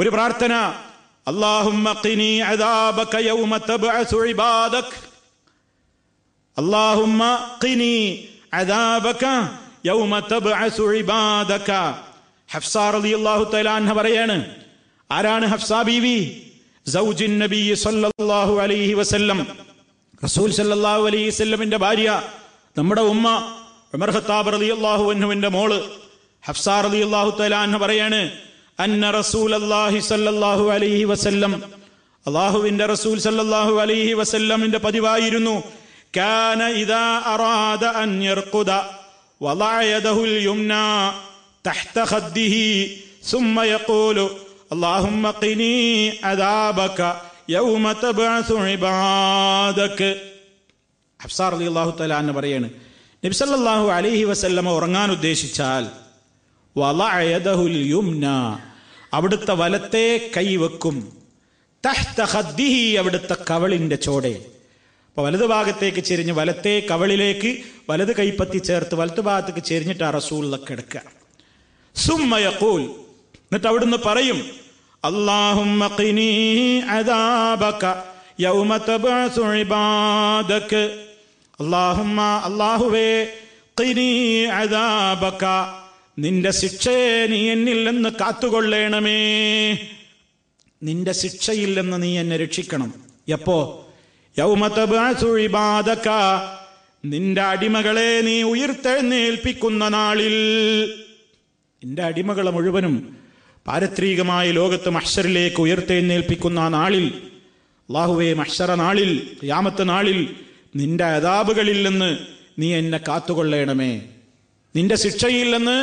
ഒരു പ്രാർത്ഥന പറയാണ് ആരാണ് ഹഫ്സ ബീവി സല്ലല്ലാഹു അലൈഹി വസല്ലം റസൂൽ സല്ലല്ലാഹു അലൈഹി ഭാര്യ നമ്മുടെ ഉമ്മ ഉമർ ഖത്താബ് റളിയല്ലാഹു മോള് ഹഫ്സ റളിയല്ലാഹു തആല അൻഹ പറയാണ് അന്ന റസൂൽ അള്ളാഹി സല്ലാഹു അലൈഹി വസല്ലം അള്ളാഹുവിന്റെ റസൂൽ സല്ലാഹു അലൈഹി വസല്ലമിന്റെ പതിവായിരുന്നു കാന ഇദാ അറാദ അൻ യർഖുദ وضع يده اليمنى تحت خده ثم يقول اللهم قني عذابك يوم تبعث عبادك ഹബ്സാർ അലി അള്ളാഹു തലാന്ന് പറയാണ് നബിസല്ലാഹു അലഹി വസല്ലമ ഉറങ്ങാൻ ഉദ്ദേശിച്ചാൽ വലയതഹുൽയുംന അവിടുത്തെ വലത്തെ കൈവെക്കും തഹ്തഹദ്ദിഹി അവിടുത്തെ കവളിൻ്റെ ചോടെ അപ്പോൾ വലത് ഭാഗത്തേക്ക് ചെരിഞ്ഞ് വലത്തെ കവളിലേക്ക് വലത് കൈപ്പത്തി ചേർത്ത് വലത്ത് ഭാഗത്തേക്ക് ചെരിഞ്ഞിട്ട് ആ റസൂലിലെ സുമ്മയക്കൂൽ എന്നിട്ട് അവിടുന്ന് പറയും അള്ളാഹും അള്ളാഹുമ്മ അള്ളാഹുവേ നിന്റെ ശിക്ഷയെ നീ എന്നിൽ നിന്ന് കാത്തുകൊള്ളേണമേ നിന്റെ ശിക്ഷയില്ലെന്ന് നീ എന്നെ രക്ഷിക്കണം എപ്പോ യൗമതബാദക നിന്റെ അടിമകളെ നീ ഉയർത്തെഴുന്നേൽപ്പിക്കുന്ന നാളിൽ നിന്റെ അടിമകളെ മുഴുവനും പാരത്രികമായ ലോകത്ത് മഹ്ഷറിലേക്ക് ഉയർത്തെഴുന്നേൽപ്പിക്കുന്ന ആ നാളിൽ ലാഹുവേ മഹ്ഷറ നാളിൽ യാമത്ത് നാളിൽ നിന്റെ അതാബുകളിൽ നിന്ന് നീ എന്നെ കാത്തുകൊള്ളേണമേ നിന്റെ ശിക്ഷയില്ലെന്ന്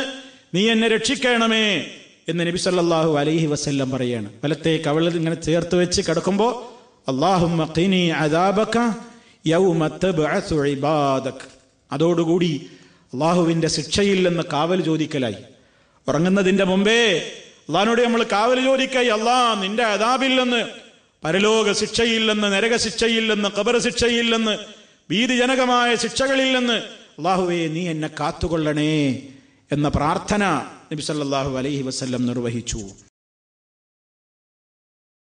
നീ എന്നെ രക്ഷിക്കണമേ എന്ന് നബി സല്ലാഹു അലൈഹി വസ്ല്ലം പറയാണ് വലത്തെ കവളിൽ ഇങ്ങനെ ചേർത്ത് വെച്ച് കിടക്കുമ്പോൾ അള്ളാഹുബാദക് അതോടുകൂടി അള്ളാഹുവിന്റെ ശിക്ഷയിൽ നിന്ന് കാവൽ ചോദിക്കലായി ഉറങ്ങുന്നതിൻ്റെ മുമ്പേ അള്ളഹാനോട് നമ്മൾ കാവൽ ചോദിക്കായി അള്ളാ നിന്റെ അതാബിൽ നിന്ന് പരലോക ശിക്ഷയിൽ നിന്ന് നരക ശിക്ഷയിൽ നിന്ന് കബർ ശിക്ഷയിൽ നിന്ന് ഭീതിജനകമായ ശിക്ഷകളിൽ നിന്ന് അള്ളാഹുവേ നീ എന്നെ കാത്തുകൊള്ളണേ എന്ന പ്രാർത്ഥന നബി സല്ലാഹു അലൈഹി വസ്ല്ലം നിർവഹിച്ചു